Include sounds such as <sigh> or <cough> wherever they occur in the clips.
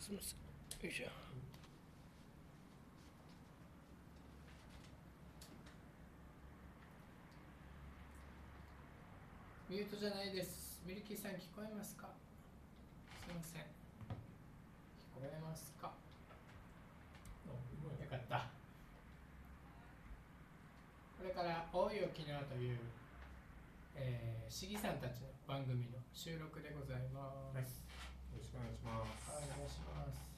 すみませんよいしょミュートじゃないですミルキーさん聞こえますかすみません聞こえますかよかったこれから「おい沖縄」という、えー、市議さんたちの番組の収録でございます、はいよろしくお願いします。はい、お願いします。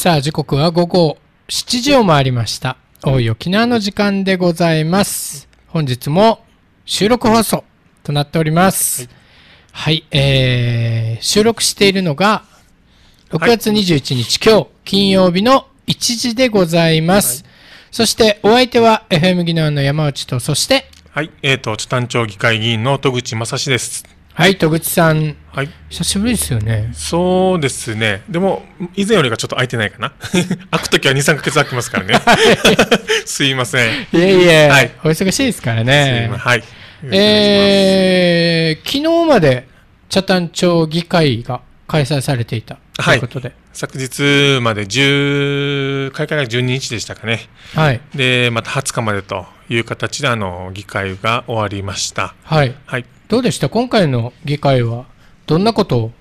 さあ時刻は午後7時を回りました大い沖縄の時間でございます本日も収録放送となっておりますはい、えー、収録しているのが6月21日、はい、今日金曜日の1時でございます、はい、そしてお相手は FM 技能の山内とそしてはいえーと地多町議会議員の戸口正史ですはい、戸口さん。はい。久しぶりですよね。そうですね。でも、以前よりがちょっと空いてないかな。<laughs> 開くときは2、3ヶ月空きますからね。<laughs> すいません。いえいえ、はい、お忙しいですからね。はい。えー、昨日まで、北谷町議会が開催されていたということで。はい、昨日まで10、開会が12日でしたかね。はい。で、また20日までという形で、あの、議会が終わりました。はい。はい。どうでした今回の議会はどんなことを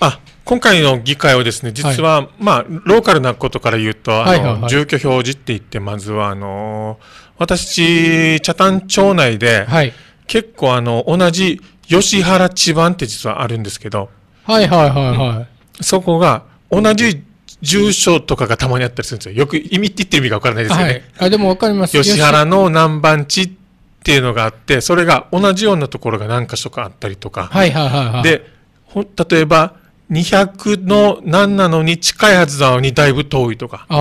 あ今回の議会はですね実は、はい、まあ、ローカルなことから言うと、住居表示って言ってまずはあの私北谷町内で、はい、結構あの同じ吉原地盤って実はあるんですけどはいはいはいはい、そこが同じ住所とかがたまにあったりするんですよよく意味って言ってる意味が分からないですよね、はい、あでも分かります吉原の南蛮地っていうのがあってそれが同じようなところが何か所かあったりとか、はいはいはいはい、で例えば200の何なのに近いはずなのにだいぶ遠いとかってい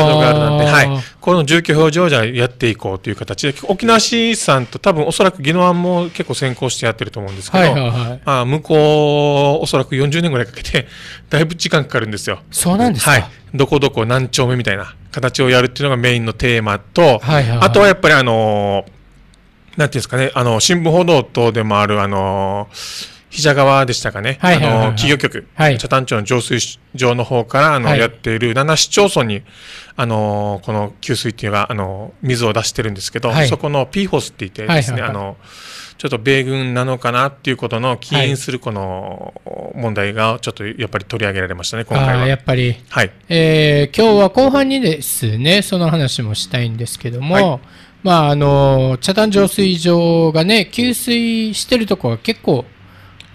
うのがあるのんで、はい、この住居表示をじゃあやっていこうという形で沖縄市さんと多分おそらく宜野湾も結構先行してやってると思うんですけど、はいはいはい、あ、向こうおそらく40年ぐらいかけて <laughs> だいぶ時間かかるんですよ。そうなんですはい、どこどこ何丁目みたいな形をやるっていうのがメインのテーマと、はいはいはい、あとはやっぱりあのーなんていうんですかね、あの、新聞報道等でもある、あの、膝川でしたかね、はいはいはいはい、あの、企業局、はい、茶谷町の浄水場の方から、あの、はい、やっている7市町村に、あの、この給水っていうか、あの、水を出してるんですけど、はい、そこの PFOS って言ってですね、はいはいはい、あの、ちょっと米軍なのかなっていうことの起因するこの問題がちょっとやっぱり取り上げられましたね、今回は。やっぱり、はいえー、今日は後半にですね、その話もしたいんですけども、はい、まああの茶壇浄水場がね給水してるとこは結構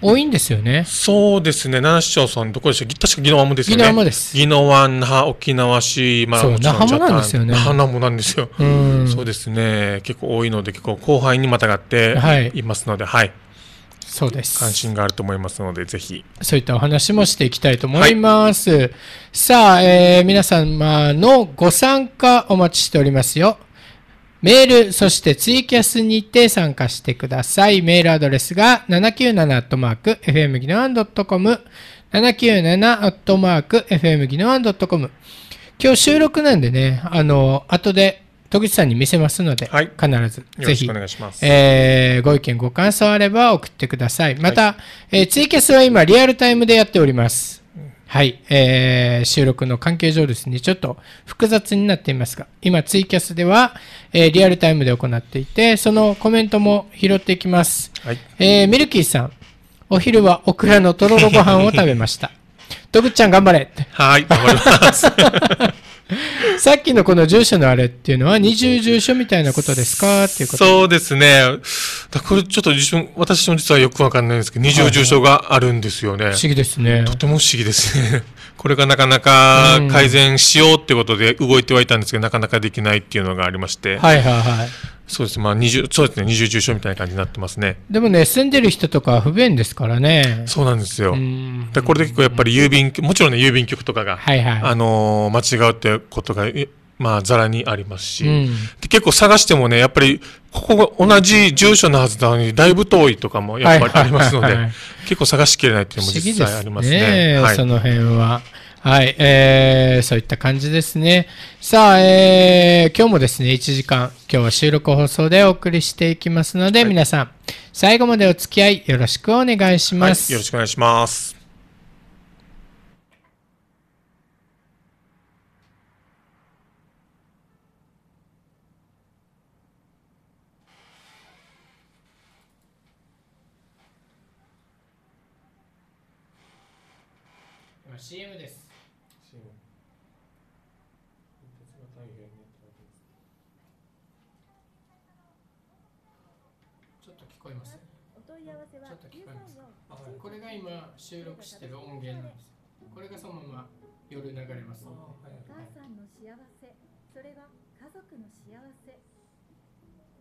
多いんですよね。そうですね。七市町さんどこでしょっ確か宜野湾もですよね。宜野湾です。宜野湾那覇沖縄市まあもち那覇もなんですよね。那覇もなんですよ。うそうですね。結構多いので結構後輩にまたがっていますので、はい、はいそうです。関心があると思いますので、ぜひ。そういったお話もしていきたいと思います。はい、さあ、えー、皆様のご参加お待ちしておりますよ。メール、そしてツイキャスにて参加してください。メールアドレスが 797-fmginoan.com、797-fmginoan.com。今日収録なんでね、あの、後で戸口さんに見せますので、はい、必ずぜひ、えー、ご意見、ご感想あれば送ってください。また、はい、えー、ツイキャスは今、リアルタイムでやっております。はい、えー、収録の関係上ですね、ちょっと複雑になっていますが、今ツイキャスでは、えー、リアルタイムで行っていて、そのコメントも拾っていきます。はい、えー、ミルキーさん、お昼はオクラのとろろご飯を食べました。とぶっちゃん頑張れはい、頑張ります。<laughs> <laughs> <laughs> さっきのこの住所のあれっていうのは二重住所みたいなことですかっていうことそうですね。だこれちょっと私も実はよくわかんないんですけど、二重住所があるんですよね。不思議ですね。とても不思議ですね。<laughs> これがなかなか改善しようってことで動いてはいたんですけど、なかなかできないっていうのがありまして。はいはいはい。そうです、まあ、二重、そうですね、二重重症みたいな感じになってますね。でもね、住んでる人とか不便ですからね。そうなんですよ。で、これで結構やっぱり郵便、もちろんね、郵便局とかが、はいはい、あのー、間違うってことが、まあ、ざらにありますし、うん、結構探してもね、やっぱり、ここが同じ住所のはずなのに、だいぶ遠いとかもやっぱりありますので、結構探しきれないっていうのも実際ありますね。すねはい、その辺は。はい、えー、そういった感じですね。さあ、えー、今日もですね、1時間、今日は収録放送でお送りしていきますので、はい、皆さん、最後までお付き合いよろしくお願いします、はい。よろしくお願いします。収録してる音源なんですこれがそのまま夜流れますお母さんの幸せそれは家族の幸せ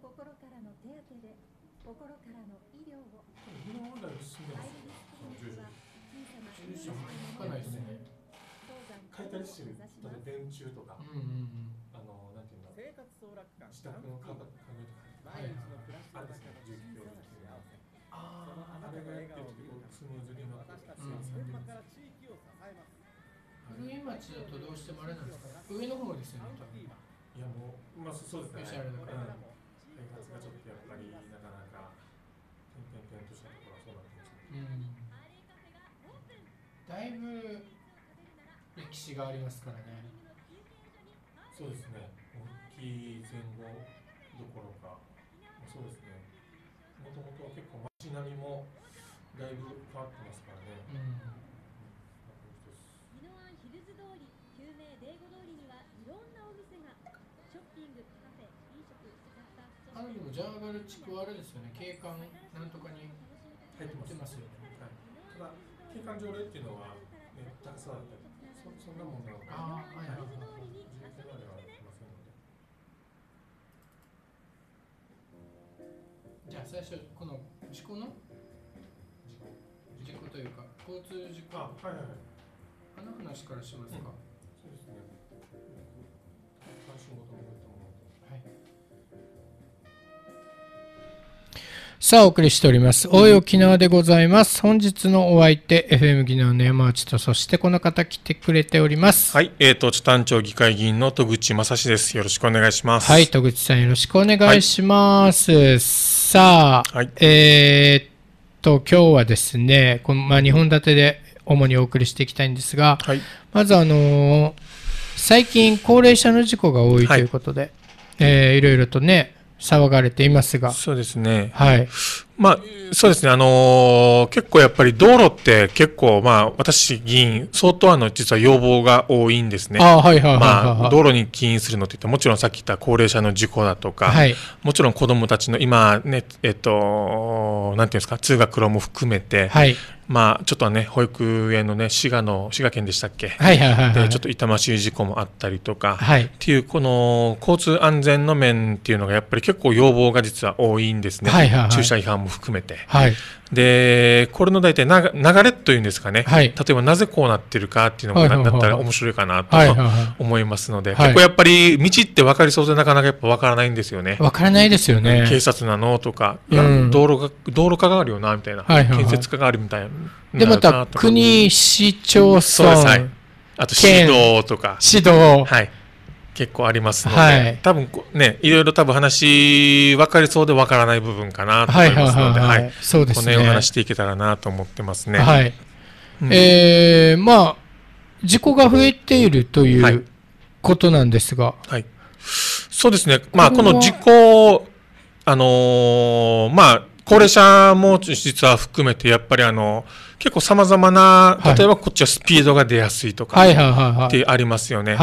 心からの手当で心からの医療を今までは進んでます小さなかないですね解体してる例え電柱とか、うんうんうんあのなんていうん生活総楽観自宅の家具とかとか毎日の暮らしの中の住居そのああれがやってるスムーズにうま古い町だとどうしてもあれなんですか上の方ですよねいやもう、まあ、そうですね、はいうん、開発がちょっとやっぱりなかなか点々点としたところはそうなってますね、うん、だいぶ歴史がありますからねそうですね大きい前後どころかそうですねもともとは結構街並みもだいぶ変わってますからね。うん宜野ヒルズ通り、救命デーゴ通りにはいろんなお店がショッピング、カフェ、飲食、スタッフある意味ジャーガル地区はあれですよね、景観なんとかに入ってますよね、はい、ただ、景観条例っていうのは、ね、たくさんあってそそんなもんなのかなあ、はいはい、じゃあ最初この事故の交通事故あ、はいはい、あの話からしますか、うん、そうですね関心事もらったものはいさあ、お送りしております。おい沖縄でございます。本日のお相手、FM 沖縄の山内と、そしてこの方来てくれております。はい、えっ、ー、と、知丹町議会議員の戸口正史です。よろしくお願いします。はい、戸口さんよろしくお願いします。はい、さあ、はい、えー、と今日はですねこの、まあ、2本立てで主にお送りしていきたいんですが、はい、まずあのー、最近高齢者の事故が多いということで、はいえー、いろいろとね騒がれていますがそうですね、はい、まあ、そうですね、あのー、結構やっぱり道路って結構、まあ、私、議員、相当あの、実は要望が多いんですね。あはいはい、はい、まあ、道路に起因するのっていって、もちろんさっき言った高齢者の事故だとか、はい、もちろん子供たちの今、ね、えっと、なんていうんですか、通学路も含めて、はい、まあ、ちょっとね、保育園のね、滋賀の、滋賀県でしたっけ、はいはいはい、はい、でちょっと痛ましい事故もあったりとか、はい、っていう、この交通安全の面っていうのが、やっぱり結構要望が実は多いんですね、はいはいはい、駐車違反もも含めて、はい、でこれの大体流れというんですかね、はい、例えばなぜこうなってるかっていうのもだったら面白いかなと思いますので、結構やっぱり道って分かりそうでなかなかやっぱ分からないんですよね。分からないですよね。警察なのとか、うん、道路が道路課があるよなみたいな、はいはいはい、建設課があるみたいな。でまた国市町村、うん、そうですはい、あと指導とか指導、はい結構ありますので、はい、多分ねいろいろ多分話分かりそうで分からない部分かなと思いますので、はい、そうですね。この辺を話していけたらなと思ってますね。はい。うん、えー、まあ事故が増えているということなんですが、はい。そうですね。まあこの事故あのー、まあ高齢者も実は含めてやっぱりあの結構さまざまな例えばこっちはスピードが出やすいとかってありますよね。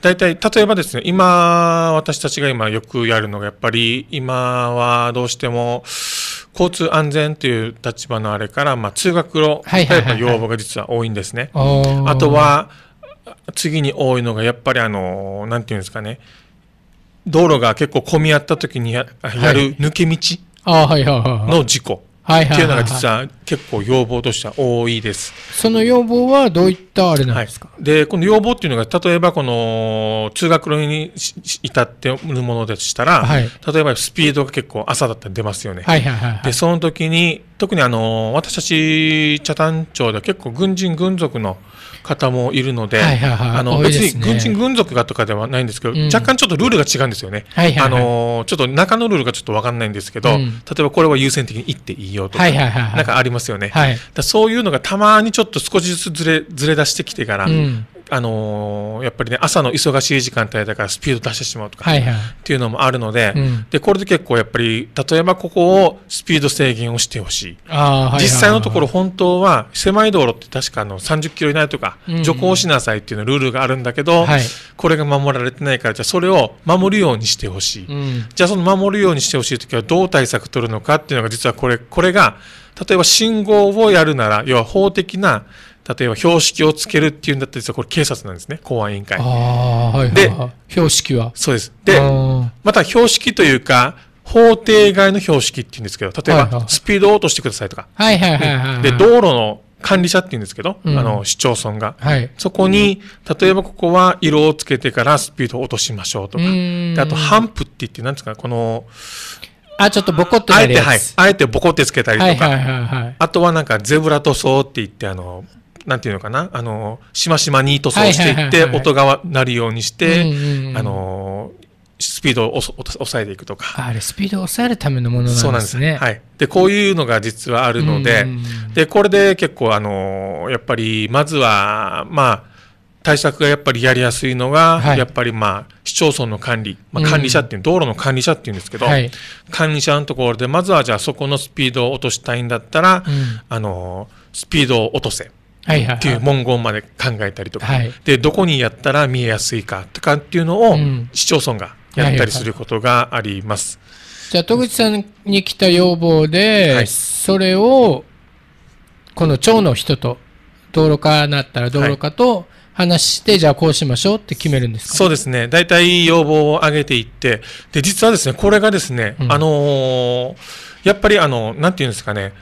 大体例えばですね今私たちが今よくやるのがやっぱり今はどうしても交通安全という立場のあれから、まあ、通学路例えば要望が実は多いんですね。あとは次に多いのがやっぱりあのなんて言うんですかね道路が結構混み合った時にやる抜け道。はいあはいはいはいの事故っていうのが実は結構要望としては多いです。その要望はどういったあれなんですか、はい、で、この要望っていうのが、例えばこの通学路に至っているものでしたら、はい、例えばスピードが結構朝だったら出ますよね。はいはいはい、はい、で、その時に、特にあの、私たち茶谷町では結構軍人軍属の方もいるので、はいはいはい、あの、ね、別に軍人軍属がとかではないんですけど、うん、若干ちょっとルールが違うんですよね。はいはいはい、あのちょっと中のルールがちょっとわかんないんですけど、うん、例えばこれは優先的に行っていいよとか、はいはいはいはい、なんかありますよね。はい、だそういうのがたまにちょっと少しずつずれずれ出してきてから、あのー、やっぱりね、朝の忙しい時間帯だからスピード出してしまうとか、はいはい、っていうのもあるので、うん、で、これで結構やっぱり、例えばここをスピード制限をしてほしい。実際のところ本当は、狭い道路って確かあの30キロ以内とか、徐行しなさいっていうのルールがあるんだけど、これが守られてないから、じゃあそれを守るようにしてほしい、うん、じゃあその守るようにしてほしい時はどう対策取るのかっていうのが実はこれ、これが、例えば信号をやるなら、要は法的な例えば標識をつけるっていうんだったらこれ警察なんですね公安委員会、はいはい、で標識はそうですでまた標識というか法定外の標識っていうんですけど例えばスピードを落としてくださいとか、はいはいはい、で道路の管理者って言うんですけど、うん、あの市町村が、はい、そこに、例えばここは色をつけてからスピードを落としましょうとか、であと、ハンプって言って、なんですか、この、あ、ちょっとボコってあえて、はい、あえてボコってつけたりとか、はいはいはいはい、あとはなんか、ゼブラ塗装って言って、あの、なんていうのかな、あの、しましまに塗装していって、音が鳴るようにして、あの、スピードを抑えていくとか。あれ、スピードを抑えるためのものなんですね。そうなんですね。はい。で、こういうのが実はあるので、で、これで結構、あの、やっぱり、まずは、まあ、対策がやっぱりやりやすいのが、はい、やっぱりまあ、市町村の管理、まあ、管理者っていう、うん、道路の管理者っていうんですけど、はい、管理者のところで、まずはじゃあそこのスピードを落としたいんだったら、うん、あの、スピードを落とせ。っていう文言まで考えたりとか、はい、でどこにやったら見えやすいかとかっていうのを市町村がやったりすることがあります。じゃあ戸口さんに来た要望で、はい、それをこの町の人と道路課なったら道路課と話して、はい、じゃあこうしましょうって決めるんですか、そうですね大体要望を上げていってで実はですねこれがですね、うん、あのー、やっぱりあのなんていうんですかね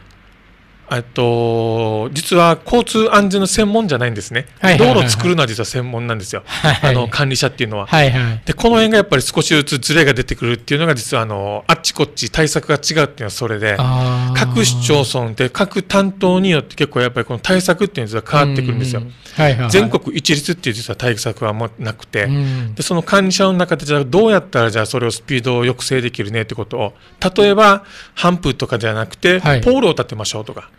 えっと、実は交通安全の専門じゃないんですね、はいはいはい道路作るのは実は専門なんですよ、はいはい、あの管理者っていうのは、はいはい、で。この辺がやっぱり少しずつずれが出てくるっていうのが、実はあのあっちこっち対策が違うっていうのはそれで、各市町村で各担当によって結構やっぱりこの対策っていうのは変わってくるんですよ。はいはいはい、全国一律っていう実は対策はもなくて、でその管理者の中で、じゃあどうやったらじゃあそれをスピードを抑制できるねってことを、例えば、ハンプとかじゃなくて、ポールを立てましょうとか。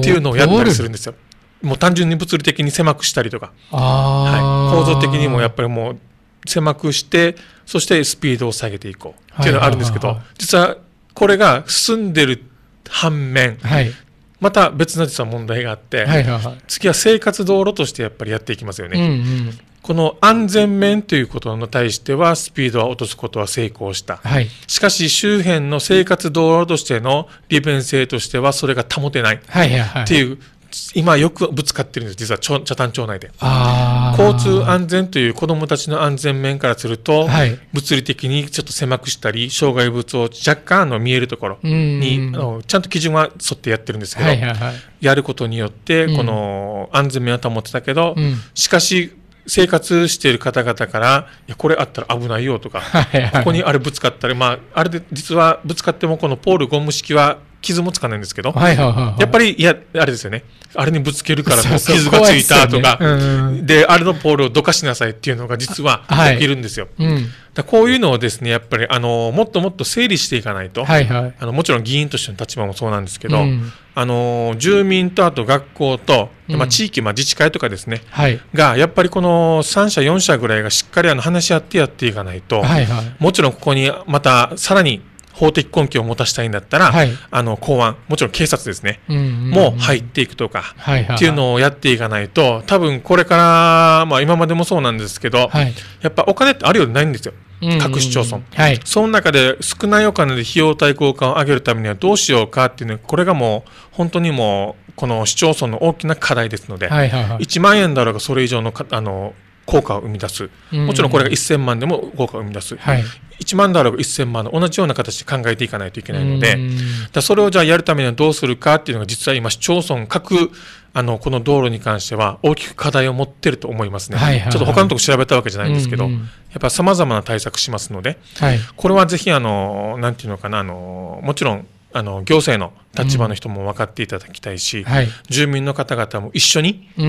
っていうのをやったりするんですよ。もう単純に物理的に狭くしたりとか、はい、構造的にもやっぱりもう狭くしてそしてスピードを下げていこうっていうのがあるんですけど、実はこれが進んでる反面、はい、また別の実は問題があって、はいはいはい、次は生活道路としてやっぱりやっていきますよね。うんうん、この安全面ということに対しては、スピードは落とすことは成功した、はい、しかし周辺の生活道路としての利便性としては、それが保てないっていう、今、よくぶつかってるんです、実は北谷町内で。交通安全という子供たちの安全面からすると、はい、物理的にちょっと狭くしたり、障害物を若干の見えるところにあの、ちゃんと基準は沿ってやってるんですけど、はいはいはい、やることによって、この安全面は保ってたけど、うん、しかし、生活している方々からいやこれあったら危ないよとか、ここにあれぶつかったり、まあ、あれで実はぶつかってもこのポールゴム式は傷もつかないんですけど、はいはいはいはい、やっぱり、いや、あれですよね。あれにぶつけるから傷がついたとか、そうそうねうん、で、あれのポールをどかしなさいっていうのが実はできるんですよ。はいうん、だこういうのをですね、やっぱり、あの、もっともっと整理していかないと、はいはい、あのもちろん議員としての立場もそうなんですけど、うん、あの、住民とあと学校と、まあ、地域、まあ、自治会とかですね、はい、が、やっぱりこの3社、4社ぐらいがしっかりあの話し合ってやっていかないと、はいはい、もちろんここにまたさらに法的根拠を持たせたいんだったら、はい、あの公安もちろん警察ですね、うんうんうん、も入っていくとか、はいはい、っていうのをやっていかないと多分これから、まあ、今までもそうなんですけど、はい、やっぱお金ってあるようでないんですよ。各市町村、はい、その中で少ないお金で費用対効果を上げるためにはどうしようかっていうのこれがもう本当にもうこの市町村の大きな課題ですので、はいはいはい、1万円だろうがそれ以上のあの効果を生み出す、もちろんこれが1000万でも効果を生み出す、1万であれば1000万の同じような形で考えていかないといけないので、それをじゃあやるためにはどうするかっていうのが、実は今、市町村各あのこの道路に関しては大きく課題を持ってると思いますね、ちょっと他のところ調べたわけじゃないんですけど、やっぱさまざまな対策しますので、これはぜひあの、なんていうのかな、あのもちろんあの行政の立場の人も分かっていただきたいし、うんはい、住民の方々も一緒に考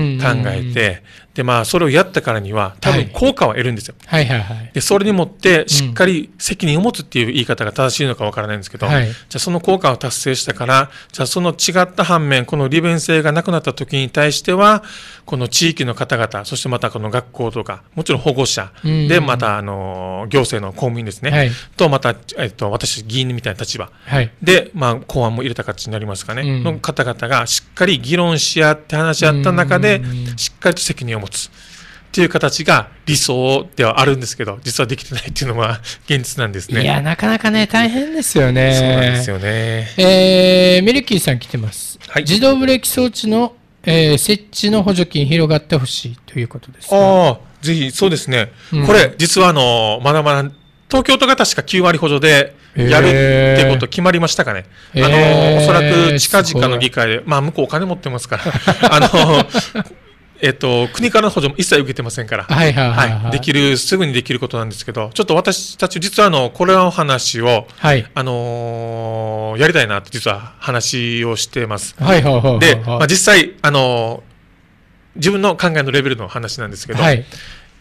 えて、でまあそれをやったからには多分効果は得るんですよ。はいはいはいはい、でそれにもってしっかり責任を持つっていう言い方が正しいのかわからないんですけど、はい、じゃあその効果を達成したからじゃあその違った反面この利便性がなくなった時に対してはこの地域の方々そしてまたこの学校とかもちろん保護者、でまたあの行政の公務員ですね、はい、とまた、えっと、私議員みたいな立場、はい、で、まあ、公安も入れた形になりますかね、うん、の方々がしっかり議論し合って話し合った中で、うん、しっかりと責任を持つっていう形が理想ではあるんですけど、実はできてないっていうのは現実なんですね。いや、なかなかね、大変ですよね。そうなんですよね。えー、ミルキーさん来てます。はい、自動ブレーキ装置の、えー、設置の補助金広がってほしいということです、ね、ああ、ぜひ、そうですね。うん、これ、実はあの、まだまだ東京都が確か9割補助でやるってこと決まりましたかね、えー、あのおそらく近々の議会で、まあ、向こうお金持ってますから、<laughs> あのえっと、国からの補助も一切受けてませんから、はいはいはいはいできる、すぐにできることなんですけど、ちょっと私たち、実はあのこれの話を、はいあのーやりたいなって、実は話をしてます。はいはいはいはいで、まあ、実際、あのー自分の考えのレベルの話なんですけど、はい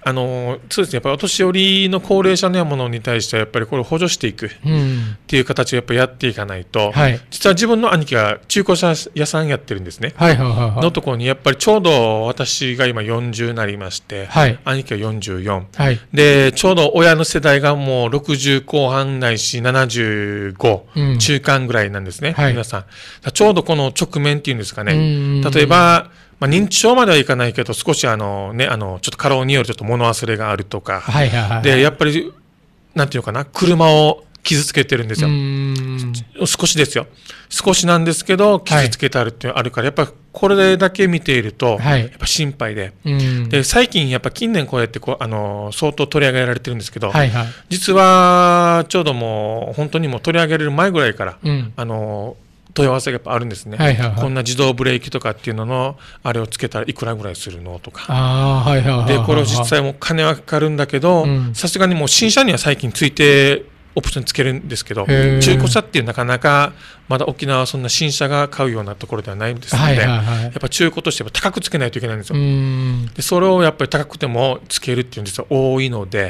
あのそうですね、やっぱりお年寄りの高齢者のものに対しては、やっぱりこれを補助していくっていう形をやっぱやっていかないと、うんはい、実は自分の兄貴が中古車屋さんやってるんですね、はいはいはいはい、のところに、やっぱりちょうど私が今40になりまして、はい、兄貴が44、はい、で、ちょうど親の世代がもう60後半ないし、75、う中間ぐらいなんですね、皆さん。ちょうどこの直面っていうんですかね、例えば、まあ、認知症まではいかないけど、少しあの、ね、あのちょっと過労によるちょっと物忘れがあるとか、はいはいはい、でやっぱり、なんていうかな、車を傷つけてるんですよ、少しですよ、少しなんですけど、傷つけてあるっていうのあるから、はい、やっぱこれだけ見ていると、はい、やっぱ心配で、で最近、やっぱ近年、こうやってこうあの相当取り上げられてるんですけど、はいはい、実はちょうどもう、本当にもう取り上げられる前ぐらいから、うん、あの問い合わせがやっぱあるんですね、はいはいはい、こんな自動ブレーキとかっていうののあれをつけたらいくらぐらいするのとか、はいはい、でこれを実際も金はかかるんだけどさすがにもう新車には最近ついてオプションつけるんですけど中古車っていうなかなかまだ沖縄はそんな新車が買うようなところではないんですので、はいはいはい、やっぱ中古としては高くつけないといけないんですよでそれをやっぱり高くてもつけるっていうのは実は多いのでっ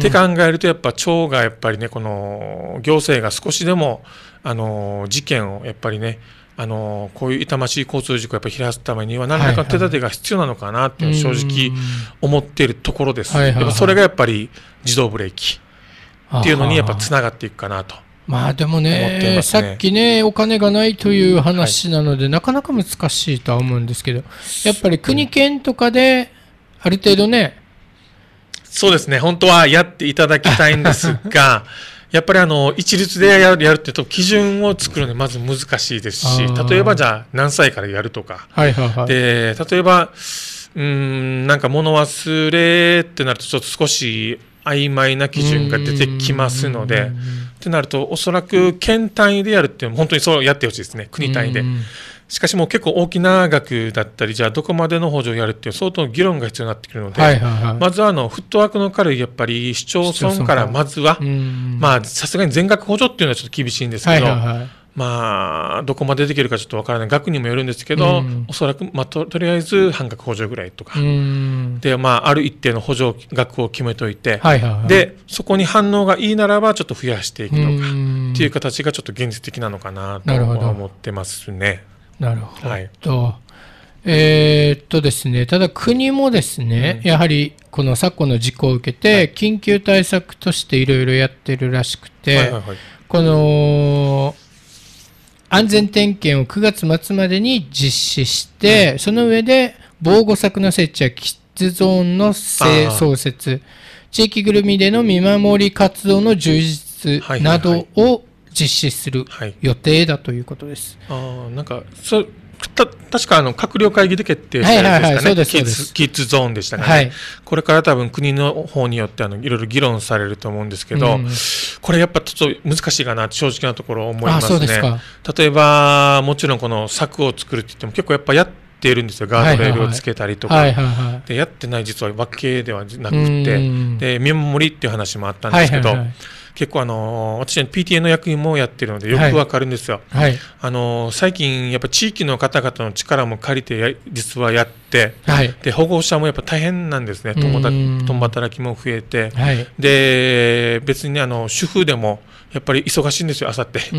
て考えるとやっぱ町がやっぱりねこの行政が少しでもあの事件をやっぱりねあのこういう痛ましい交通事故をやっぱり減らすためには何らかの手立てが必要なのかなって正直思っているところです、はいはい、それがやっぱり自動ブレーキっていうのにやっぱつながっていくかなと。まあでもね、ね、さっきね、お金がないという話なので、はい、なかなか難しいとは思うんですけど、やっぱり国、県とかで、ある程度ね、そうですね、本当はやっていただきたいんですが、<laughs> やっぱりあの一律でやるやるってと基準を作るのまず難しいですし例えばじゃあ何歳からやるとか、はいはいはい、で例えばうんなんか物忘れってなるとちょっと少し曖昧な基準が出てきますのでってなるとおそらく県単位でやるっていうのは本当にそうやってほしいですね国単位で。しかしもう結構大きな額だったり、じゃあどこまでの補助をやるっていう相当の議論が必要になってくるので、はいはいはい、まずはあのフットワークの軽いやっぱり市町村からまずは、まあさすがに全額補助っていうのはちょっと厳しいんですけど、はいはいはい、まあ、どこまでできるかちょっとわからない、額にもよるんですけど、うん、おそらく、まあと、とりあえず半額補助ぐらいとか、うん、で、まあ、ある一定の補助額を決めいて、はいはいはい、で、そこに反応がいいならば、ちょっと増やしていくとか、うん、っていう形がちょっと現実的なのかなと思ってますね。なるほど。はい、えー、っとですね、ただ国もですね、うん、やはりこの昨今の事故を受けて、緊急対策としていろいろやってるらしくて、はいはいはい、この安全点検を9月末までに実施して、うん、その上で防護柵の設置やキッズゾーンの創設、地域ぐるみでの見守り活動の充実などを実施する予定だということです。はい、あなんかそた確かあの閣僚会議で決定したないですかね、キッズゾーンでしたからね、はい、これから多分国の方によってあのいろいろ議論されると思うんですけど、うん、これやっぱちょっと難しいかな正直なところ思いますね。例えば、もちろんこの策を作るって言っても、結構やっぱやっているんですよ、ガードレールをつけたりとか、でやってない実はわけではなくて、で見守りっていう話もあったんですけど。はいはいはい結構あの私は PTA の役員もやってるのでよくわかるんですよ、はいはい、あの最近やっぱ地域の方々の力も借りて実はやって、はい、で保護者もやっぱ大変なんですね共働きも増えて、はい、で別に、ね、あの主婦でもやっぱり忙しいんですよあさってとって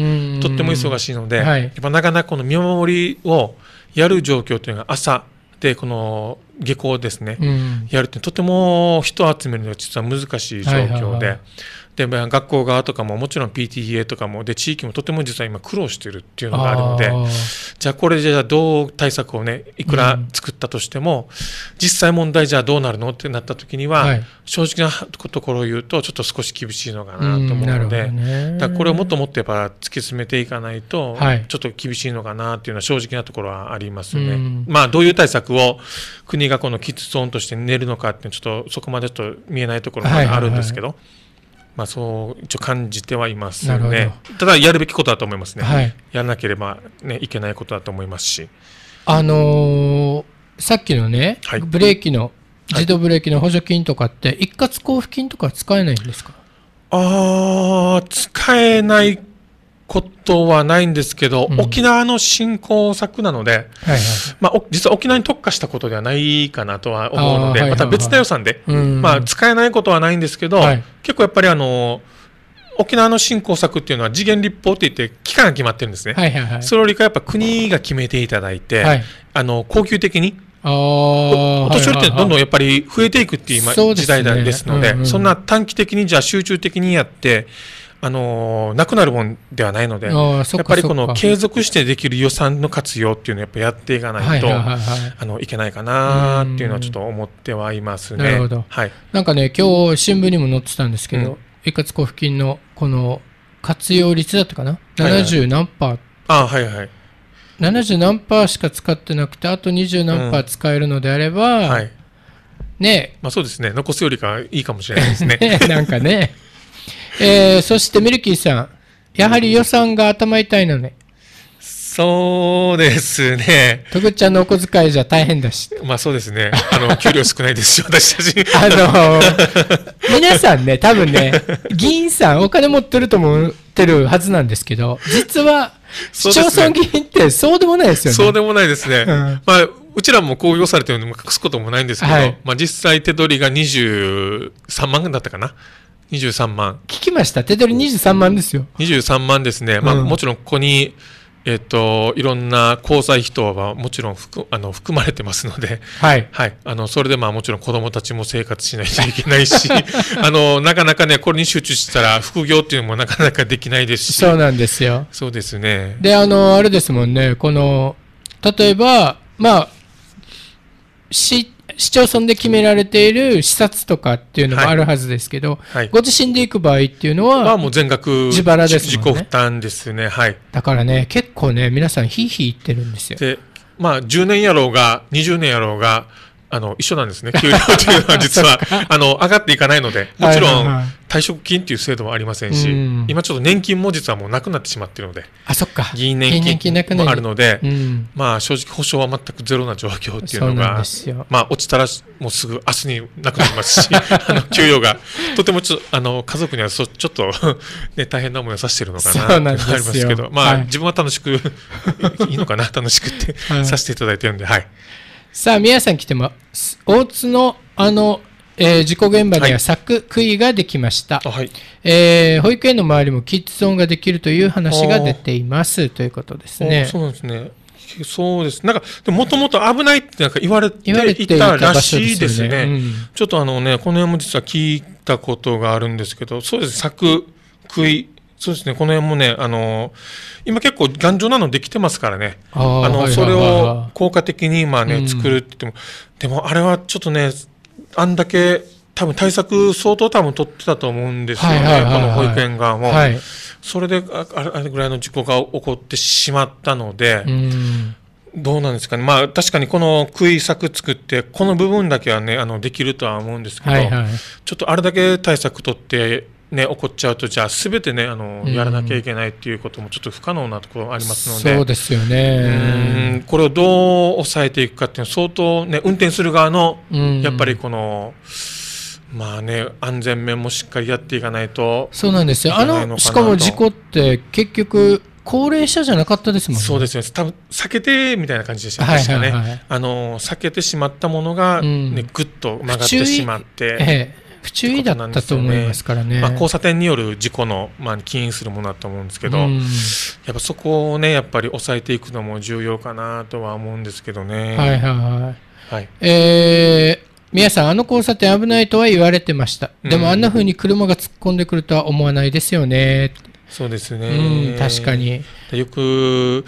も忙しいので、やっぱなかなかこの見守りをやる状況というのが朝でこの下校ですね、うん、やるってとても人を集めるのは実は難しい状況で、はいはいはい、で学校側とかももちろん PTA とかもで地域もとても実は今苦労しているっていうのがあるのでじゃあこれじゃどう対策をねいくら作ったとしても、うん、実際問題じゃどうなるのってなった時には、はい、正直なところを言うとちょっと少し厳しいのかなと思うので、うんだこれをもっともっとやっぱ突き詰めていかないと、はい、ちょっと厳しいのかなっていうのは正直なところはありますよね。うん、まあどういう対策を国がこのキッズゾーンとして練るのかってちょっとそこまでちょっと見えないところもあるんですけど。はいはいはいまあ、そう一応感じてはいますね。ただ、やるべきことだと思いますね。はい、やらなければ、ね、いけないことだと思いますし。あのー、さっきのね、はい、ブレーキの、自動ブレーキの補助金とかって、一括交付金とか使えないんですか、あ使えないことはないんですけど、うん、沖縄の振興策なので、はいはい、まあ、実は沖縄に特化したことではないかなとは思うので、また別の予算で、まあ、使えないことはないんですけど、はい、結構やっぱりあの沖縄の振興策っていうのは次元立法っていって期間が決まってるんですね、はいはいはい、それよりかやっぱ国が決めていただいて、はい、あの恒久的にお年寄りってどんどんやっぱり増えていくっていう今時代なんですので、ねうんうん、そんな短期的にじゃあ集中的にやってあのなくなるもんではないので、やっぱりこの継続してできる予算の活用っていうのをやっぱやっていかないと、あのいけないかなっていうのはちょっと思ってはいますね。なるほど。はい。なんかね、今日新聞にも載ってたんですけど、うん、一括交付金のこの活用率だったかな、70何パー。あ、はいはい。70何パーしか使ってなくて、あと20何パー使えるのであれば、うん、はい。ねまあそうですね、残すよりかいいかもしれないですね。<laughs> なんかね。えー、そしてミルキーさん、やはり予算が頭痛いのね。そうですね。徳ちゃんのお小遣いじゃ大変だし。まあそうですね。あの、給料少ないですし、私たち。<laughs> あのー、皆さんね、多分ね、議員さんお金持ってると思ってるはずなんですけど、実は、市町村議員ってそうでもないですよね。そうでもないですね。うん、まあうちらも公表されてるので隠すこともないんですけど、はい、まあ実際手取りが23万円だったかな。23万。聞きました。手取り23万ですよ。23万ですね。まあ、うん、もちろんここに、えっ、と、いろんな交際費等はもちろん含あの含まれてますので、はい。はい。あの、それでまあもちろん子供たちも生活しないといけないし、<laughs> あの、なかなかね、これに集中したら副業っていうのもなかなかできないですし。そうなんですよ。そうですね。で、あの、あれですもんね、この、例えば、まあ、知って、市町村で決められている視察とかっていうのもあるはずですけど、はいはい、ご自身で行く場合っていうのは、まあ、もう全額自腹です、ね、自己負担ですね、はい、だからね、結構ね、皆さん、ひいひい言ってるんですよ。でまあ、10年やろうが、20年やろうが、あの一緒なんですね、給料というのは実は <laughs> あの上がっていかないので、もちろん退職金という制度もありませんし、今ちょっと年金も実はもうなくなってしまっているので、あそっか議員年金もあるので、まあ、正直、保証は全くゼロな状況っていうのが、まあ、落ちたらもうすぐ明日になくなりますし、<laughs> あの給与がとてもちょっと、あの家族にはそちょっとね、大変な思いをさせてるのかなとなりますけど、まあ、自分は楽しくいいのかな、楽しくって、させていただいてるんで。はいさあ、皆さん来ても、大津の、あの、えー、事故現場では柵、杭、はい、ができました、はい、えー、保育園の周りもキッズゾーンができるという話が出ていますということですね。そうですね。そうです。なんか、もともと危ないってなんか言われていたらしいですね。すねうん、ちょっとあのね、この辺も実は聞いたことがあるんですけど、そうです。柵、杭、そうですね、この辺もね、あの今結構頑丈なのできてますからね、あの、それを効果的に今ね、作るって言っても、でもあれはちょっとね、あんだけ多分対策相当多分取ってたと思うんですよね、この保育園側も、はい。それであれぐらいの事故が起こってしまったので、どうなんですかね、まあ、確かにこの杭柵作って、この部分だけはね、あのできるとは思うんですけど、はいはい、ちょっとあれだけ対策取って、ね、起こっちゃうと、じゃあ、すべてねあの、やらなきゃいけないっていうことも、ちょっと不可能なところありますので、そうですよねこれをどう抑えていくかっていうのは、相当、ね、運転する側の、やっぱりこの、まあね、安全面もしっかりやっていかないとそうなんですよ、あのしかも事故って、結局、高齢者じゃなかったですもんね。そうですね。多分避けてみたいな感じでしたはいあの避けてしまったものがね、うん、ぐっと曲がってしまって、く注意だったと思いますからね、まあ、交差点による事故の、まあ、起因するものだと思うんですけど、うん、やっぱそこをねやっぱり抑えていくのも重要かなとは思うんですけどね。はいはいはい、はい、えー皆さん、あの交差点危ないとは言われてました。でも、あんなふうに車が突っ込んでくるとは思わないですよね。そうですね。うん、確かに。よく、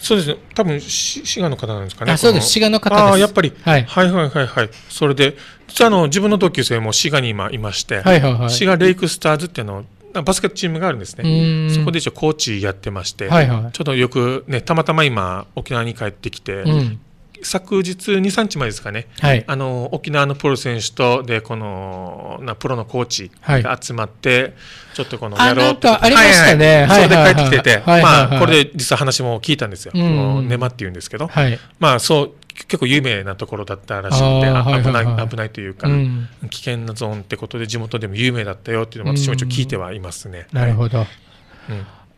そうですね、多分滋賀の方なんですかね、そうです、滋賀の方です。あやっぱり、はい、はいはいはいはいそれで、実はあの自分の同級生も滋賀に今いまして、はいはいはい、滋賀レイクスターズっていうのをバスケットチームがあるんですね、そこで一応コーチやってまして、はいはい、ちょっとよく、ね、たまたま今、沖縄に帰ってきて、うん、昨日2、3日前ですかね、はい、あの沖縄のプロ選手とでこのなプロのコーチが集まって、はい、ちょっとこのやろうとありましたね、はいはい、それで帰ってきてて、はいはいはい、まあ、これで実は話も聞いたんですよ、うん、ネマっていうんですけど、はい、まあ、そう結構有名なところだったらしくて、危ない、はい、危ないというか、うん、危険なゾーンってことで、地元でも有名だったよっていうのも、私も一応聞いてはいますね。うん、なるほど、うん、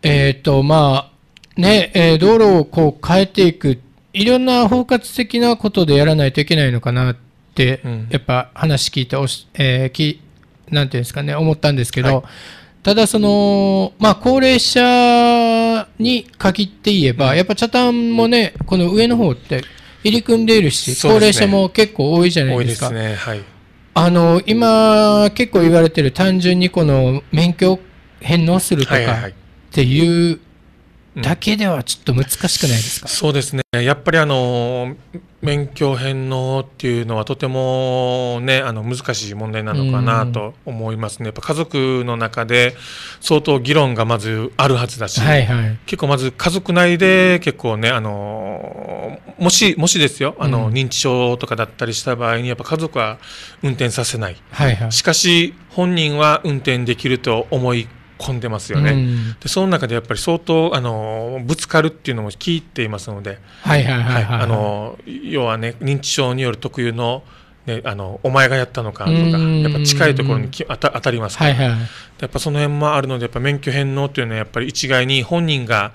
えーとまあねえー、道路をこう変えていくいろんな包括的なことでやらないといけないのかなって、うん、やっぱ話聞いておし、えー、き、なんていうんですかね、思ったんですけど、はい、ただその、まあ、高齢者に限って言えば、うん、やっぱ茶炭もね、この上の方って入り組んでいるし、ね、高齢者も結構多いじゃないですか。すねはい、あの、今、結構言われてる単純にこの免許返納するとかっていう、はいはいはいっていうだけではちょっと難しくないですか、うん、そうですねやっぱりあの免許返納っていうのはとてもねあの難しい問題なのかなと思いますね、やっぱ家族の中で相当議論がまずあるはずだし、はいはい、結構まず家族内で結構ねあのもしもしですよあの、認知症とかだったりした場合にやっぱ家族は運転させない、はいはい、しかし本人は運転できると思い混んでますよね、うん、でその中でやっぱり相当あのぶつかるっていうのも聞いていますので要はね認知症による特有のね、あのお前がやったのかとかやっぱ近いところにき当た当たりますから、はいはい、やっぱその辺もあるのでやっぱ免許返納というのはやっぱり一概に本人が、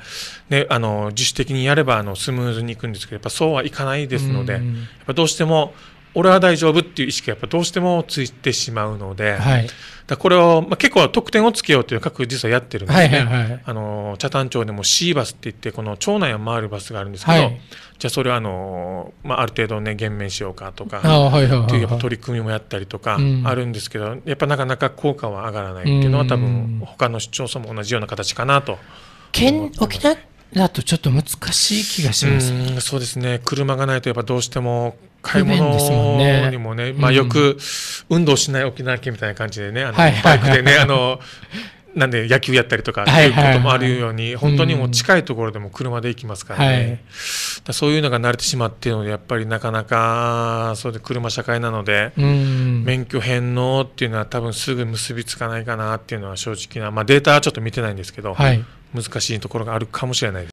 ね、あの自主的にやればあのスムーズにいくんですけどやっぱそうはいかないですのでやっぱどうしても俺は大丈夫っていう意識がやっぱどうしてもついてしまうので、はい、だこれを、まあ、結構得点をつけようという各実はやってるんですね、はいはい、あの北谷町でも C バスっていってこの町内を回るバスがあるんですけど、はい、じゃあそれはあの、まあ、ある程度ね減免しようかとかっていうやっぱ取り組みもやったりとかあるんですけど、やっぱなかなか効果は上がらないっていうのは多分他の市町村も同じような形かなと。県沖縄だとちょっと難しい気がします、そうですね車がないとやっぱどうしても買い物にもね、ね、まあ、よく運動しない沖縄県みたいな感じでねあの、バイクでねあのなんで野球やったりとかいうこともあるように、本当にもう近いところでも車で行きますからね、だそういうのが慣れてしまっているので、やっぱりなかなか、それで車社会なので、免許返納っていうのは、多分すぐ結びつかないかなっていうのは正直な、まデータはちょっと見てないんですけど、難しいところがあるかもしれない